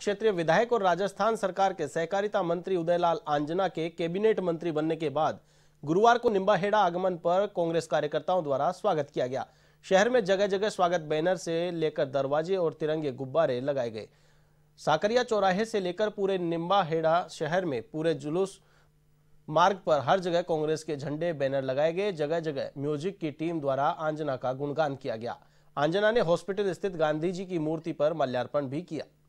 क्षेत्रीय विधायक और राजस्थान सरकार के सहकारिता मंत्री उदयलाल आंजना के कैबिनेट मंत्री बनने के बाद गुरुवार को निम्बाहेड़ा आगमन पर कांग्रेस कार्यकर्ताओं द्वारा स्वागत किया गया शहर में जगह जगह स्वागत बैनर से लेकर दरवाजे और तिरंगे गुब्बारे लगाए गए साकरिया चौराहे से लेकर पूरे निम्बाहेड़ा शहर में पूरे जुलूस मार्ग पर हर जगह कांग्रेस के झंडे बैनर लगाए गए जगह जगह म्यूजिक की टीम द्वारा आंजना का गुणगान किया गया आंजना ने हॉस्पिटल स्थित गांधी जी की मूर्ति पर माल्यार्पण भी किया